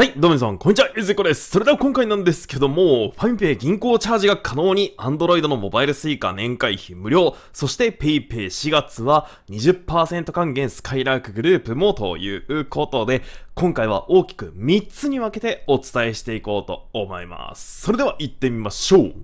はい、どうも皆さん、こんにちは、ゆずこです。それでは今回なんですけども、ファミペイ銀行チャージが可能に、Android のモバイル suica 年会費無料、そして PayPay4 月は20%還元スカイラークグループもということで、今回は大きく3つに分けてお伝えしていこうと思います。それでは行ってみましょう。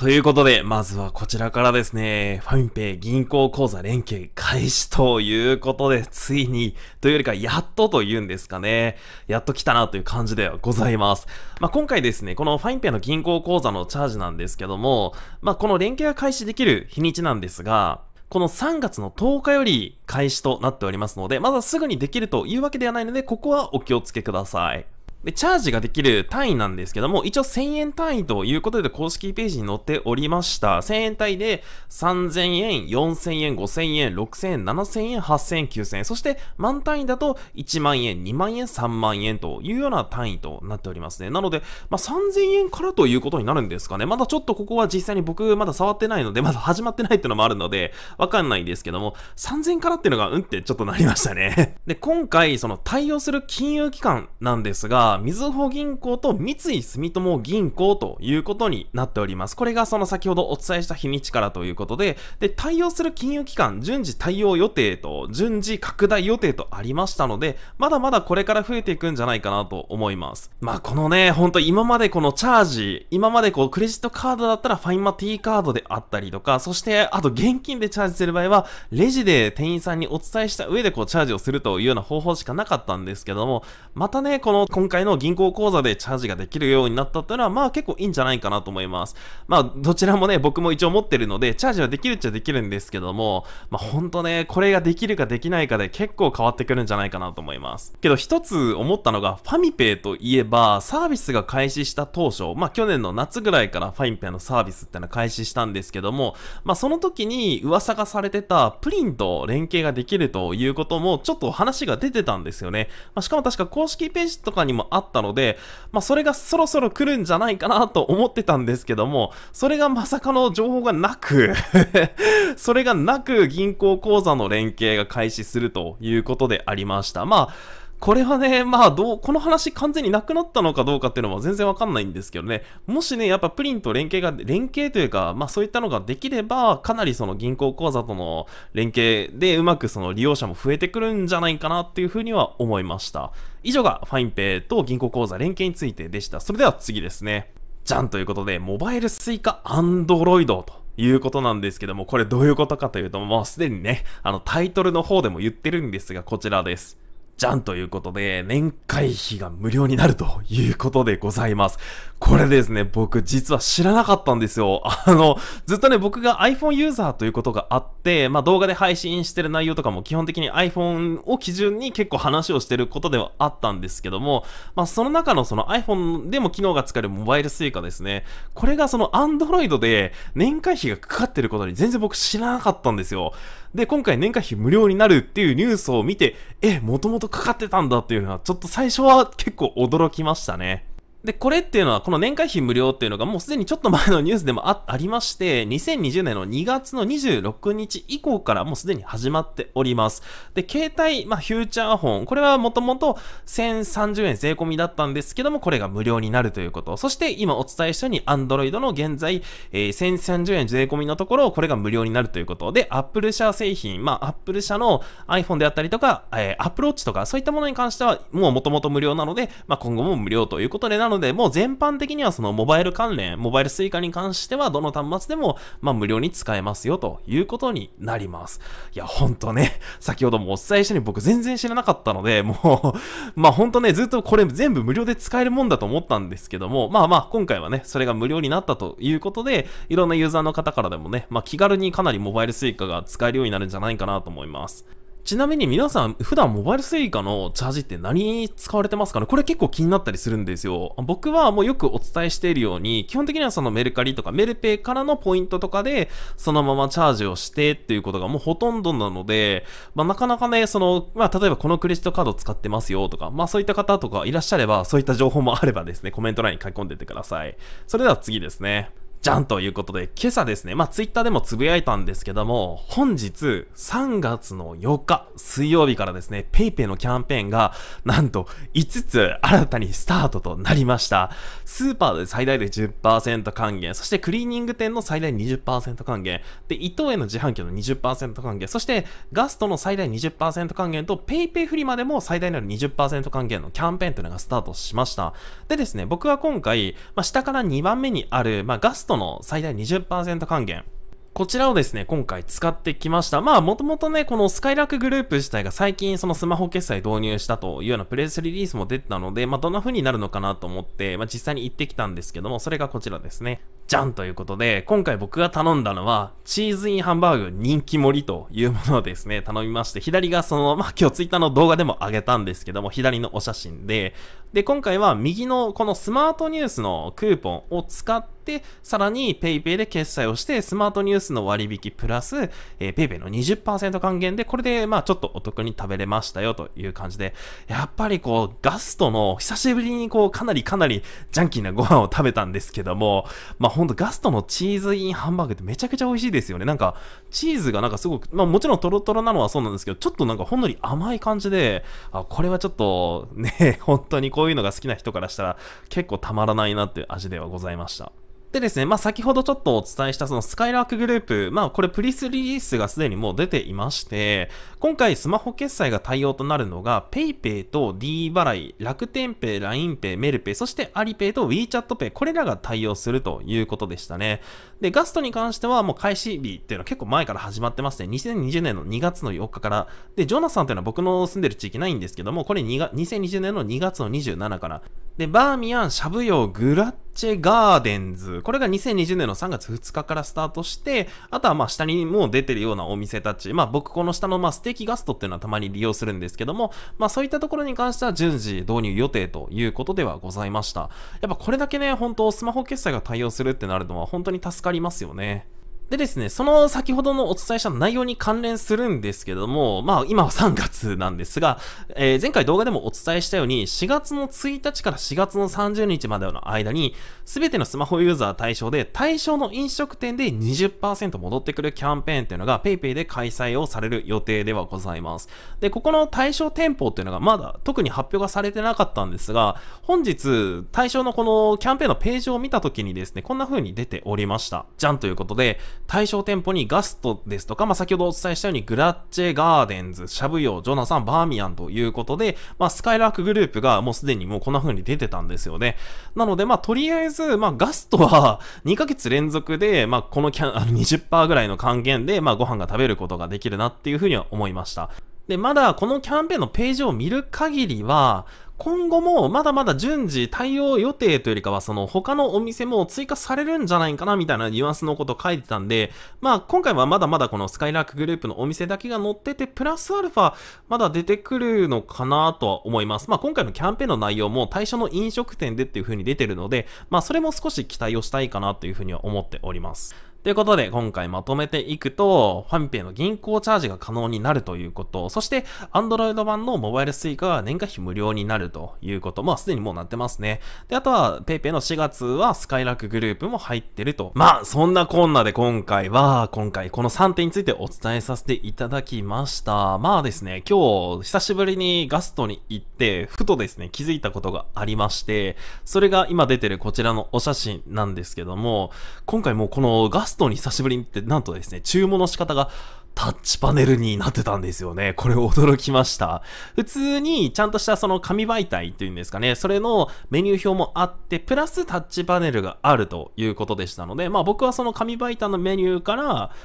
ということで、まずはこちらからですね、ファミペイ銀行口座連携開始ということで、ついに、というよりか、やっとというんですかね、やっと来たなという感じではございます。まあ、今回ですね、このファミペイの銀行口座のチャージなんですけども、まあ、この連携が開始できる日にちなんですが、この3月の10日より開始となっておりますので、まだすぐにできるというわけではないので、ここはお気をつけください。で、チャージができる単位なんですけども、一応1000円単位ということで公式ページに載っておりました。1000円単位で3000円、4000円、5000円、6000円、7000円、8000円、9000円。そして満単位だと1万円、2万円、3万円というような単位となっておりますね。なので、まあ、3000円からということになるんですかね。まだちょっとここは実際に僕まだ触ってないので、まだ始まってないってのもあるので、わかんないんですけども、3000円からっていうのがうんってちょっとなりましたねで、今回その対応する金融機関なんですが、みずほ銀行と三井住友銀行ということになっております。これがその先ほどお伝えした日にちからということで、で、対応する金融機関、順次対応予定と、順次拡大予定とありましたので、まだまだこれから増えていくんじゃないかなと思います。まあ、このね、ほんと今までこのチャージ、今までこう、クレジットカードだったらファインマティーカードであったりとか、そして、あと現金でチャージする場合は、レジで店員さんにお伝えした上でこう、チャージをするというような方法しかなかったんですけども、またね、この今回回の銀行口座でチャージができるようになったっのは、まあ結構いいんじゃないかなと思います。まあどちらもね、僕も一応持ってるので、チャージはできるっちゃできるんですけども、まあほんとね、これができるかできないかで結構変わってくるんじゃないかなと思います。けど一つ思ったのが、ファミペイといえば、サービスが開始した当初、まあ去年の夏ぐらいからファミペイのサービスってのは開始したんですけども、まあその時に噂がされてたプリンと連携ができるということも、ちょっと話が出てたんですよね。まあ、しかも確か公式ページとかにもあったので、まあ、それがそろそろ来るんじゃないかなと思ってたんですけども、それがまさかの情報がなく それがなく銀行口座の連携が開始するということでありました。まあこれはね、まあどう、この話完全になくなったのかどうかっていうのは全然わかんないんですけどね、もしね、やっぱプリンと連携が、連携というか、まあそういったのができれば、かなりその銀行口座との連携でうまくその利用者も増えてくるんじゃないかなっていうふうには思いました。以上がファインペイと銀行口座連携についてでした。それでは次ですね。じゃんということで、モバイルスイカアンドロイドということなんですけども、これどういうことかというと、もうすでにね、あのタイトルの方でも言ってるんですが、こちらです。じゃんということで、年会費が無料になるということでございます。これですね、僕実は知らなかったんですよ。あの、ずっとね、僕が iPhone ユーザーということがあって、まあ動画で配信してる内容とかも基本的に iPhone を基準に結構話をしてることではあったんですけども、まあその中のその iPhone でも機能が使えるモバイル Suica ですね、これがその Android で年会費がかかってることに全然僕知らなかったんですよ。で、今回年会費無料になるっていうニュースを見て、え、もともとかかってたんだっていうのは、ちょっと最初は結構驚きましたね。で、これっていうのは、この年会費無料っていうのがもうすでにちょっと前のニュースでもあ りまして、2020年の2月の26日以降からもうすでに始まっております。で、携帯、まあ、フューチャーフォン、これはもともと1030円税込みだったんですけども、これが無料になるということ。そして、今お伝えしたように、Android の現在、えー、1030円税込みのところ、これが無料になるということ。で、Apple 社製品、まあ、Apple 社の iPhone であったりとか、えー、Apple Watch とか、そういったものに関しては、もうもともと無料なので、まあ、今後も無料ということでなので、もう全般的にはそのモバイル関連、モバイル suica に関してはどの端末でも、まあ無料に使えますよということになります。いや、ほんとね、先ほどもお伝えしたように僕全然知らなかったので、もう まあほんとね、ずっとこれ全部無料で使えるもんだと思ったんですけども、まあまあ今回はね、それが無料になったということで、いろんなユーザーの方からでもね、まあ気軽にかなりモバイル suica が使えるようになるんじゃないかなと思います。ちなみに皆さん、普段モバイル suica のチャージって何に使われてますかねこれ結構気になったりするんですよ。僕はもうよくお伝えしているように、基本的にはそのメルカリとかメルペイからのポイントとかで、そのままチャージをしてっていうことがもうほとんどなので、まあ、なかなかね、その、まあ、例えばこのクレジットカード使ってますよとか、まあそういった方とかいらっしゃれば、そういった情報もあればですね、コメント欄に書き込んでてください。それでは次ですね。じゃんということで、今朝ですね、まあ、ツイッターでもつぶやいたんですけども、本日3月の4日水曜日からですね、PayPay のキャンペーンが、なんと5つ新たにスタートとなりました。スーパーで最大で10%還元、そしてクリーニング店の最大20%還元、で、伊藤への自販機の20%還元、そしてガストの最大20%還元と PayPay フリマでも最大なる20%還元のキャンペーンというのがスタートしました。でですね、僕は今回、まあ、下から2番目にある、まあ、ガストトの最大20%還元。こちらをですね、今回使ってきました。まあ、もともとね、このスカイラックグループ自体が最近そのスマホ決済導入したというようなプレスリリースも出てたので、まあ、どんな風になるのかなと思って、まあ、実際に行ってきたんですけども、それがこちらですね。じゃんということで、今回僕が頼んだのは、チーズインハンバーグ人気盛りというものをですね、頼みまして、左がその、まあ、今日ツイッターの動画でも上げたんですけども、左のお写真で、で、今回は右のこのスマートニュースのクーポンを使って、さらに PayPay で決済をして、スマートニュースの割引プラス、PayPay の20%還元で、これで、まあ、ちょっとお得に食べれましたよという感じで、やっぱりこう、ガストの久しぶりにこう、かなりかなりジャンキーなご飯を食べたんですけども、まあほんとガストのチーズインハンバーグってめちゃくちゃ美味しいですよね。なんか、チーズがなんかすごく、まあもちろんトロトロなのはそうなんですけど、ちょっとなんかほんのり甘い感じで、あ、これはちょっとね、本当にこういうのが好きな人からしたら結構たまらないなっていう味ではございました。でですね、まあ、先ほどちょっとお伝えしたそのスカイラークグループ、まあ、これプリスリリースがすでにもう出ていまして、今回スマホ決済が対応となるのが、PayPay と D 払い、楽天 Pay、LINEPay、メルペイ、そして Alipay と WeChatPay、これらが対応するということでしたね。で、ガストに関してはもう開始日っていうのは結構前から始まってますね。2020年の2月の4日から。で、ジョナサンというのは僕の住んでる地域ないんですけども、これ2 0 2 0年の2月の27から。で、バーミヤン、シャブヨー、グラッチェガーデンズ。これが2020年の3月2日からスタートして、あとはまあ下にもう出てるようなお店たち。まあ僕この下のまあステーキガストっていうのはたまに利用するんですけども、まあそういったところに関しては順次導入予定ということではございました。やっぱこれだけね、本当スマホ決済が対応するってなるのは本当に助かりますよね。でですね、その先ほどのお伝えした内容に関連するんですけども、まあ今は3月なんですが、えー、前回動画でもお伝えしたように、4月の1日から4月の30日までの間に、すべてのスマホユーザー対象で、対象の飲食店で20%戻ってくるキャンペーンっていうのが PayPay で開催をされる予定ではございます。で、ここの対象店舗っていうのがまだ特に発表がされてなかったんですが、本日対象のこのキャンペーンのページを見た時にですね、こんな風に出ておりました。じゃんということで、対象店舗にガストですとか、まあ、先ほどお伝えしたようにグラッチェガーデンズ、シャブヨー、ジョナサン、バーミヤンということで、まあ、スカイラークグループがもうすでにもうこんな風に出てたんですよね。なので、まあ、とりあえず、まあ、ガストは2 ヶ月連続で、まあ、このキャン、あの20%ぐらいの還元で、まあ、ご飯が食べることができるなっていう風には思いました。で、まだこのキャンペーンのページを見る限りは、今後もまだまだ順次対応予定というよりかは、その他のお店も追加されるんじゃないかなみたいなニュアンスのこと書いてたんで、まあ今回はまだまだこのスカイラークグループのお店だけが載ってて、プラスアルファまだ出てくるのかなとは思います。まあ今回のキャンペーンの内容も対象の飲食店でっていう風に出てるので、まあそれも少し期待をしたいかなという風には思っております。ということで、今回まとめていくと、ファミペイの銀行チャージが可能になるということ、そして、Android 版のモバイル suica 年会費無料になるということ、まあ、すでにもうなってますね。で、あとは、PayPay の4月はスカイラックグループも入ってると。まあ、そんなこんなで今回は、今回この3点についてお伝えさせていただきました。まあですね、今日、久しぶりにガストに行って、ふとですね、気づいたことがありまして、それが今出てるこちらのお写真なんですけども、今回もうこのガスストに久しぶりにってなんとですね、注文の仕方がタッチパネルになってたんですよね。これ驚きました。普通にちゃんとしたその紙媒体っていうんですかね、それのメニュー表もあって、プラスタッチパネルがあるということでしたので、まあ僕はその紙媒体のメニューから、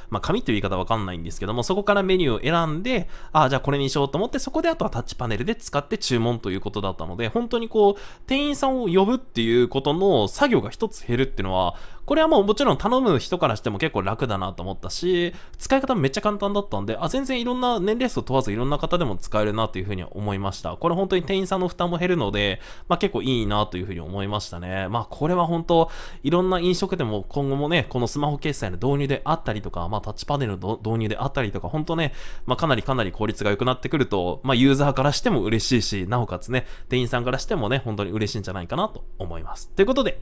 まあ紙という言い方わかんないんですけども、そこからメニューを選んで、ああ、じゃあこれにしようと思って、そこであとはタッチパネルで使って注文ということだったので、本当にこう、店員さんを呼ぶっていうことの作業が一つ減るっていうのは、これはもうもちろん頼む人からしても結構楽だなと思ったし、使い方もめっちゃ簡単だったんで、あ、全然いろんな年齢層問わずいろんな方でも使えるなというふうに思いました。これ本当に店員さんの負担も減るので、まあ結構いいなというふうに思いましたね。まあこれは本当、いろんな飲食でも今後もね、このスマホ決済の導入であったりとか、まあタッチパネルの導入であったりとか、本当ね、まあかなりかなり効率が良くなってくると、まあユーザーからしても嬉しいし、なおかつね、店員さんからしてもね、本当に嬉しいんじゃないかなと思います。ということで、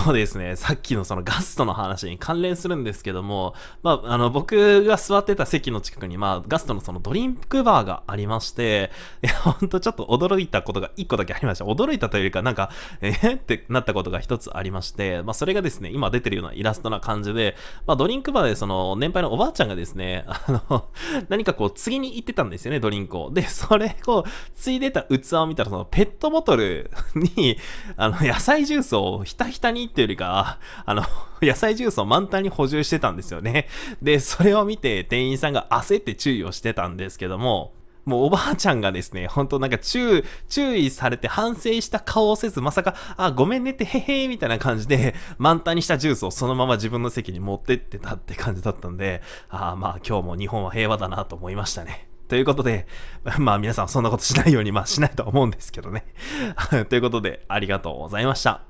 今日ですね、さっきのそのガストの話に関連するんですけども、まあ、あの、僕が座ってた席の近くに、まあ、ガストのそのドリンクバーがありまして、いや、ほんとちょっと驚いたことが1個だけありました。驚いたというか、なんか、えー、ってなったことが1つありまして、まあ、それがですね、今出てるようなイラストな感じで、まあ、ドリンクバーでその、年配のおばあちゃんがですね、あの、何かこう、次に行ってたんですよね、ドリンクを。で、それを、継いでた器を見たら、その、ペットボトルに、あの、野菜ジュースをひたひたにっていうよりか、あの、野菜ジュースを満タンに補充してたんですよね。で、それを見て店員さんが焦って注意をしてたんですけども、もうおばあちゃんがですね、ほんとなんか注意、されて反省した顔をせず、まさか、あ、ごめんねってへへーみたいな感じで、満タンにしたジュースをそのまま自分の席に持ってってたって感じだったんで、あまあ今日も日本は平和だなと思いましたね。ということで、まあ皆さんそんなことしないように、まあしないとは思うんですけどね。ということで、ありがとうございました。